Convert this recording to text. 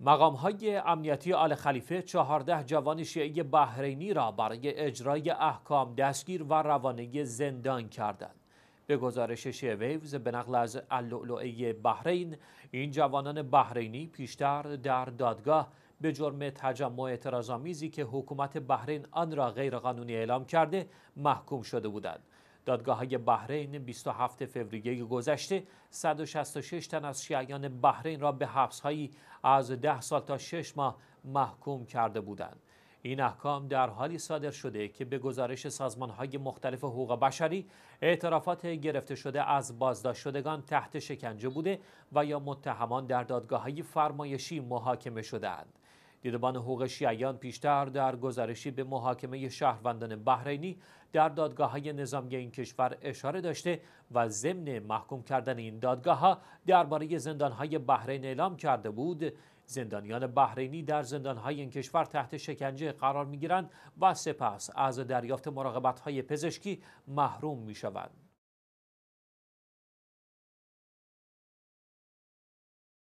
مقام های امنیتی آل خلیفه چهارده جوان شیعه بحرینی را برای اجرای احکام دستگیر و روانه زندان کردند. به گزارش ویوز به نقل از اللؤلؤه بحرین این جوانان بحرینی پیشتر در دادگاه به جرم تجمع اعتراضامیزی که حکومت بحرین آن را غیرقانونی اعلام کرده محکوم شده بودند دادگاه های بحرین 27 فوریه گذشته 166 تن از شیعیان بحرین را به حبس هایی از 10 سال تا 6 ماه محکوم کرده بودند. این احکام در حالی صادر شده که به گزارش سازمان های مختلف حقوق بشری اعترافات گرفته شده از بازداشت شدگان تحت شکنجه بوده و یا متهمان در دادگاه های فرمایشی محاکمه شدهاند. دیدبان حقوق شیعیان پیشتر در گزارشی به محاکمه شهروندان بحرینی در دادگاه های نظامی این کشور اشاره داشته و ضمن محکوم کردن این دادگاه ها درباره زندان های بحرین اعلام کرده بود زندانیان بحرینی در های این کشور تحت شکنجه قرار می گیرند و سپس از دریافت مراقبت های پزشکی محروم می شوند.